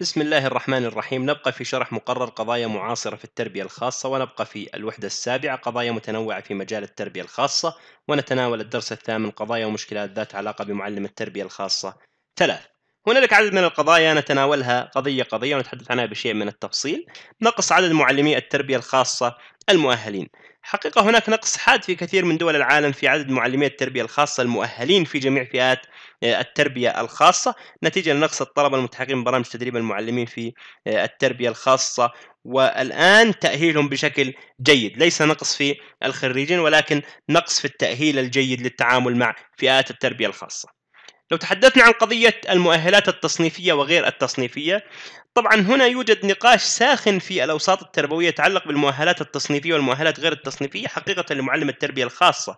بسم الله الرحمن الرحيم نبقى في شرح مقرر قضايا معاصرة في التربية الخاصة ونبقى في الوحدة السابعة قضايا متنوعة في مجال التربية الخاصة ونتناول الدرس الثامن قضايا ومشكلات ذات علاقة بمعلم التربية الخاصة ثلاث هنالك عدد من القضايا نتناولها قضية قضية ونتحدث عنها بشيء من التفصيل نقص عدد معلمي التربية الخاصة المؤهلين حقيقة هناك نقص حاد في كثير من دول العالم في عدد معلمي التربية الخاصة المؤهلين في جميع فئات آه، التربية الخاصة نتيجة لنقص الطلبة المتحقين برامج تدريب المعلمين في آه، التربية الخاصة والآن تأهيلهم بشكل جيد ليس نقص في الخريجين ولكن نقص في التأهيل الجيد للتعامل مع فئات التربية الخاصة لو تحدثنا عن قضية المؤهلات التصنيفية وغير التصنيفية طبعا هنا يوجد نقاش ساخن في الأوساط التربوية يتعلق بالمؤهلات التصنيفية والمؤهلات غير التصنيفية حقيقة لمعلم التربية الخاصة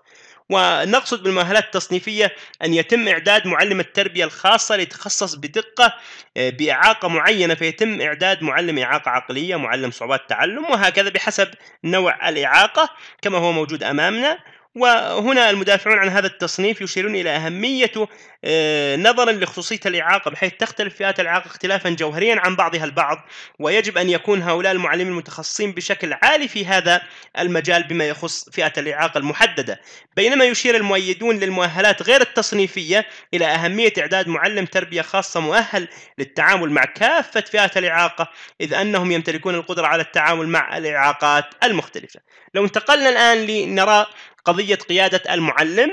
ونقصد بالمؤهلات التصنيفية أن يتم إعداد معلم التربية الخاصة ليتخصص بدقة آه، بإعاقة معينة فيتم إعداد معلم إعاقة عقلية معلم صعوبات تعلم وهكذا بحسب نوع الإعاقة كما هو موجود أمامنا وهنا المدافعون عن هذا التصنيف يشيرون إلى أهميته آه، نظرا لخصوصية الإعاقة بحيث تختلف فئات الإعاقة اختلافا جوهريا عن بعضها البعض ويجب أن يكون هؤلاء المعلمين المتخصصين بشكل عالي في هذا المجال بما يخص فئة الإعاقة المحددة بينما يشير المؤيدون للمؤهلات غير التصنيفية إلى أهمية إعداد معلم تربية خاصة مؤهل للتعامل مع كافة فئات الإعاقة إذ أنهم يمتلكون القدرة على التعامل مع الإعاقات المختلفة لو انتقلنا الآن لنرى قضية قيادة المعلم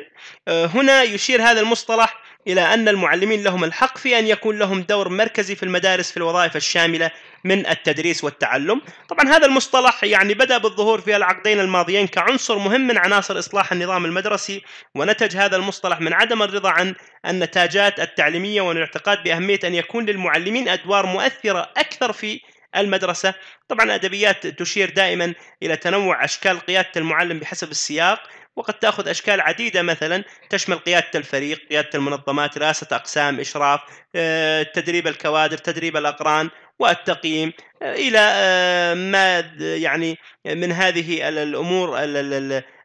آه، هنا يشير هذا المصطلح إلى أن المعلمين لهم الحق في أن يكون لهم دور مركزي في المدارس في الوظائف الشاملة من التدريس والتعلم طبعا هذا المصطلح يعني بدأ بالظهور في العقدين الماضيين كعنصر مهم من عناصر إصلاح النظام المدرسي ونتج هذا المصطلح من عدم الرضا عن النتاجات التعليمية والاعتقاد بأهمية أن يكون للمعلمين أدوار مؤثرة أكثر في المدرسة طبعا الأدبيات تشير دائما إلى تنوع أشكال قيادة المعلم بحسب السياق وقد تأخذ أشكال عديدة مثلا تشمل قيادة الفريق قيادة المنظمات رئاسة أقسام إشراف آه، تدريب الكوادر تدريب الأقران والتقييم آه، الى آه، ما يعني من هذه الامور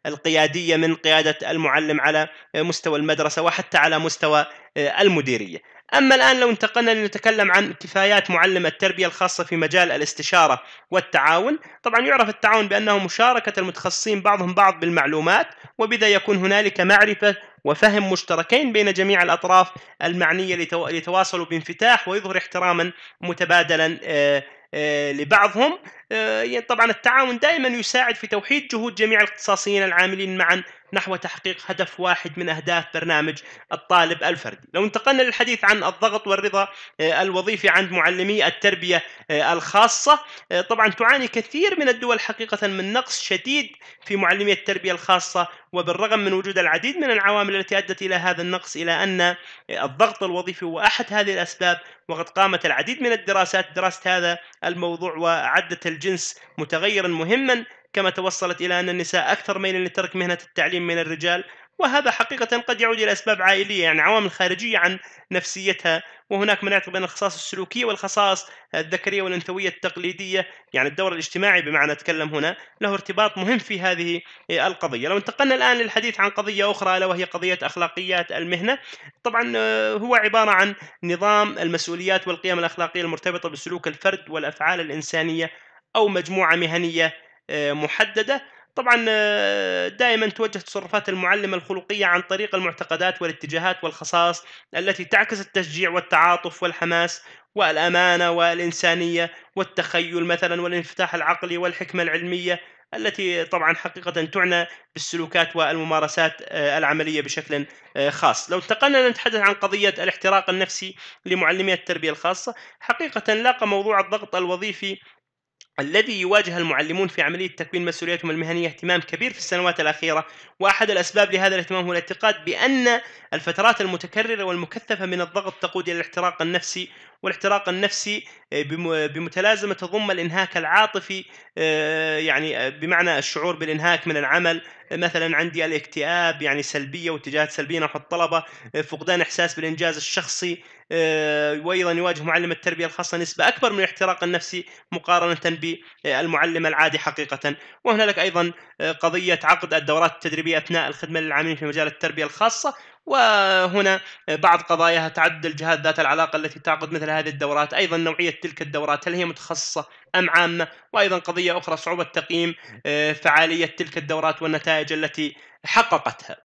القياديه من قياده المعلم على مستوى المدرسه وحتى على مستوى آه، المديريه. اما الان لو انتقلنا لنتكلم عن كفايات معلم التربيه الخاصه في مجال الاستشاره والتعاون، طبعا يعرف التعاون بانه مشاركه المتخصصين بعضهم بعض بالمعلومات وبذا يكون هنالك معرفه وفهم مشتركين بين جميع الاطراف المعنيه ليتواصلوا بانفتاح ويظهر احتراما متبادلا آه، آه، لبعضهم آه، طبعا التعاون دائما يساعد في توحيد جهود جميع الاختصاصيين العاملين معا نحو تحقيق هدف واحد من أهداف برنامج الطالب الفردي لو انتقلنا للحديث عن الضغط والرضا آه، الوظيفي عند معلمي التربية آه، الخاصة آه، طبعا تعاني كثير من الدول حقيقة من نقص شديد في معلمي التربية الخاصة وبالرغم من وجود العديد من العوامل التي أدت إلى هذا النقص إلى أن الضغط الوظيفي هو أحد هذه الأسباب وقد قامت العديد من الدراسات دراسة هذا الموضوع وعدت الجنس متغيرا مهما كما توصلت إلى أن النساء أكثر ميلا لترك مهنة التعليم من الرجال وهذا حقيقة قد يعود إلى أسباب عائلية يعني عوامل خارجية عن نفسيتها وهناك من يعتبر بين الخصائص السلوكية والخصائص الذكرية والأنثوية التقليدية يعني الدور الاجتماعي بمعنى أتكلم هنا له ارتباط مهم في هذه القضية لو انتقلنا الآن للحديث عن قضية أخرى ألا وهي قضية أخلاقيات المهنة طبعا آه، هو عبارة عن نظام المسؤوليات والقيم الأخلاقية المرتبطة بسلوك الفرد والأفعال الإنسانية أو مجموعة مهنية آه، محدده طبعا آه، دائما توجه تصرفات المعلم الخلقيه عن طريق المعتقدات والاتجاهات والخصائص التي تعكس التشجيع والتعاطف والحماس والامانه والانسانيه والتخيل مثلا والانفتاح العقلي والحكمه العلميه التي طبعا حقيقة تعنى بالسلوكات والممارسات آه، العملية بشكل خاص لو انتقلنا نتحدث عن قضية الاحتراق النفسي لمعلمي التربية الخاصة حقيقة لاقى موضوع الضغط الوظيفي الذي يواجه المعلمون في عملية تكوين مسؤوليتهم المهنية اهتمام كبير في السنوات الأخيرة وأحد الأسباب لهذا الاهتمام هو الاعتقاد بأن الفترات المتكررة والمكثفة من الضغط تقود إلى الاحتراق النفسي والاحتراق النفسي آه، بمتلازمه تضم الانهاك العاطفي آه، يعني آه، بمعنى الشعور بالانهاك من العمل مثلا عندي الاكتئاب يعني سلبيه واتجاهات سلبيه نحو الطلبه فقدان احساس بالانجاز الشخصي وايضا يواجه معلم التربيه الخاصه نسبه اكبر من الاحتراق النفسي مقارنه بالمعلم العادي حقيقه وهنالك ايضا قضيه عقد الدورات التدريبيه اثناء الخدمه للعاملين في مجال التربيه الخاصه وهنا بعض قضاياها تعدد الجهات ذات العلاقة التي تعقد مثل هذه الدورات أيضا نوعية تلك الدورات هل هي متخصصة أم عامة وأيضا قضية أخرى صعوبة تقييم آه، فعالية تلك الدورات والنتائج التي حققتها